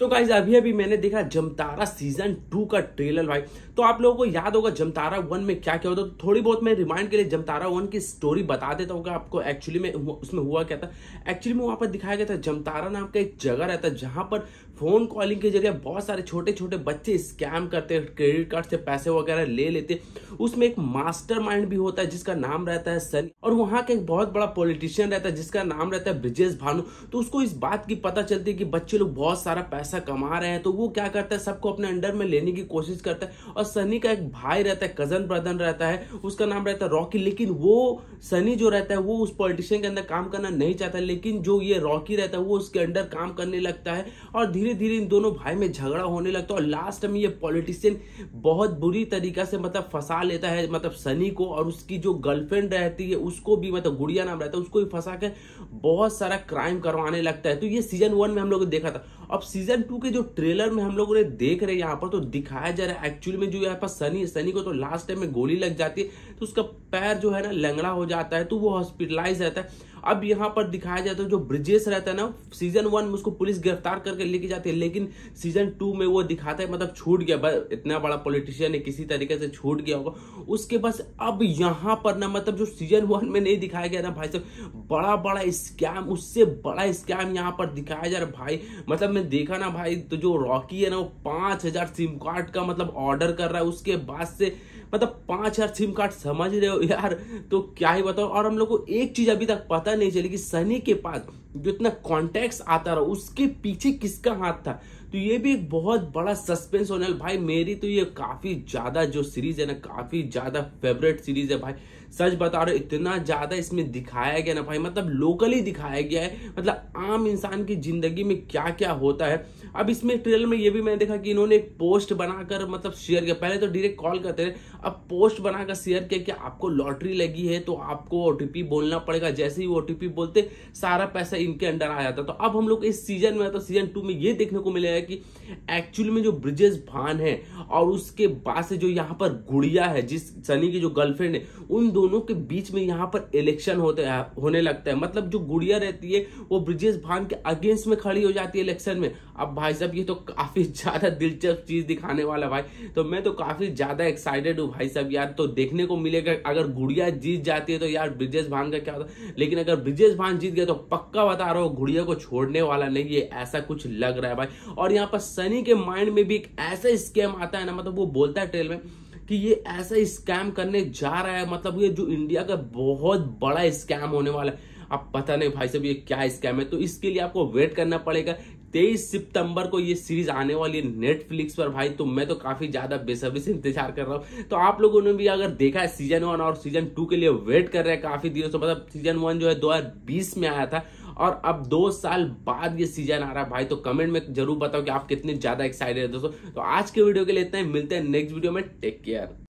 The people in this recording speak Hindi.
तो गाइज अभी अभी मैंने देखा जमतारा सीजन टू का ट्रेलर भाई तो आप लोगों को याद होगा जमतारा वन में क्या क्या होता तो थोड़ी बहुत मैं रिमाइंड के लिए जमतारा वन की स्टोरी बता देता हूँ आपको एक्चुअली में उसमें हुआ क्या था एक्चुअली में वहां पर दिखाया गया था जमतारा नाम का एक जगह रहता है जहां पर फोन कॉलिंग के जरिए बहुत सारे छोटे छोटे बच्चे स्कैम करते हैं क्रेडिट कार्ड से पैसे वगैरह ले लेते उसमें एक मास्टर भी होता है जिसका नाम रहता है सनी और वहाँ का एक बहुत बड़ा पॉलिटिशियन रहता है जिसका नाम रहता है ब्रिजेश भानु तो उसको इस बात की पता चलती है कि बच्चे लोग बहुत सारा पैसा पैसा कमा रहे हैं तो वो क्या करता है सबको अपने अंडर में लेने की कोशिश करता है और सनी का एक भाई रहता है कजन ब्रदर रहता है उसका नाम रहता है रॉकी लेकिन वो सनी जो रहता है वो उस पॉलिटिशियन के अंदर काम करना नहीं चाहता लेकिन जो ये रॉकी रहता है वो उसके अंडर काम करने लगता है और धीरे धीरे इन दोनों भाई में झगड़ा होने लगता है और लास्ट में ये पॉलिटिशियन बहुत बुरी तरीका से मतलब फंसा लेता है मतलब सनी को और उसकी जो गर्लफ्रेंड रहती है उसको भी मतलब गुड़िया नाम रहता है उसको भी फंसा के बहुत सारा क्राइम करवाने लगता है तो ये सीजन वन में हम लोग देखा था अब सीजन टू के जो ट्रेलर में हम लोग उन्हें देख रहे हैं यहाँ पर तो दिखाया जा रहा है एक्चुअली में जो यहाँ पर सनी सनी को तो लास्ट टाइम में गोली लग जाती है तो उसका पैर जो है ना लंगड़ा हो जाता है तो वो हॉस्पिटलाइज रहता है अब यहाँ पर दिखाया जाता है जो ब्रिजेश रहता है ना सीजन वन में उसको पुलिस गिरफ्तार करके लेके जाती है लेकिन सीजन टू में वो दिखाता है मतलब छूट गया इतना बड़ा पॉलिटिशियन है किसी तरीके से छूट गया होगा उसके बाद अब यहाँ पर ना मतलब जो सीजन वन में नहीं दिखाया गया ना भाई साहब बड़ा बड़ा स्कैम उससे बड़ा स्कैम यहाँ पर दिखाया जा रहा भाई मतलब मैं देखा ना भाई तो जो रॉकी है ना वो पांच हजार सिम कार्ड का मतलब ऑर्डर कर रहा है उसके बाद से मतलब पांच हजार सिम कार्ड समझ रहे हो यार तो क्या ही बताओ और हम लोग को एक चीज अभी तक पता नहीं चली कि सनी के पास जो इतना कॉन्टेक्ट आता रहा उसके पीछे किसका हाथ था तो ये भी एक बहुत बड़ा सस्पेंस होने भाई मेरी तो ये काफी ज्यादा जो सीरीज है ना काफी ज्यादा फेवरेट सीरीज है भाई सच बता रहे इतना ज्यादा इसमें दिखाया गया ना भाई मतलब लोकली दिखाया गया है मतलब आम इंसान की जिंदगी में क्या क्या होता है अब इसमें ट्रेलर में ये भी मैंने देखा कि इन्होंने एक पोस्ट बनाकर मतलब शेयर किया पहले तो डायरेक्ट कॉल करते रहे अब पोस्ट बनाकर शेयर किया कि आपको लॉटरी लगी है तो आपको ओटीपी बोलना पड़ेगा जैसे ही ओटीपी बोलते सारा पैसा इनके अंडर आ जाता तो अब हम लोग इस सीजन में तो सीजन टू में ये देखने को मिलेगा है कि एक्चुअल में जो ब्रिजेश भान है और उसके बाद से जो यहाँ पर गुड़िया है जिस सनी की जो गर्लफ्रेंड है उन दोनों के बीच में यहाँ पर इलेक्शन होते होने लगता है मतलब जो गुड़िया रहती है वो ब्रिजेश भान के अगेंस्ट में खड़ी हो जाती है इलेक्शन में अब भाई साहब ये तो काफी ज्यादा दिलचस्प चीज दिखाने वाला भाई तो मैं तो काफी ज्यादा एक्साइटेड हूँ भाई साहब यार तो देखने को मिलेगा अगर गुड़िया जीत जाती है तो यार ब्रिजेश भान का क्या होता लेकिन अगर ब्रिजेश भान जीत गया तो पक्का बता रहा हूँ गुड़िया को छोड़ने वाला नहीं है ऐसा कुछ लग रहा है भाई और और यहाँ पर सनी के माइंड में भी एक ऐसा स्कैम आता है ना मतलब वो बोलता है ट्रेल में कि ये ऐसा स्कैम करने जा रहा है मतलब ये जो इंडिया का बहुत बड़ा स्कैम होने वाला है आप पता नहीं भाई साहब ये क्या स्कैम है तो इसके लिए आपको वेट करना पड़ेगा तेईस सितंबर को ये सीरीज आने वाली है नेटफ्लिक्स पर भाई तो मैं तो काफी ज्यादा बेसब्री से इंतजार कर रहा हूँ तो आप लोगों ने भी अगर देखा है सीजन वन और सीजन टू के लिए वेट कर रहे हैं काफी दिनों से मतलब सीजन वन जो है 2020 में आया था और अब दो साल बाद ये सीजन आ रहा है भाई तो कमेंट में जरूर बताओ कि आप कितने ज्यादा एक्साइटेड है दोस्तों तो आज के वीडियो के लिए इतना ही मिलते हैं नेक्स्ट वीडियो में टेक केयर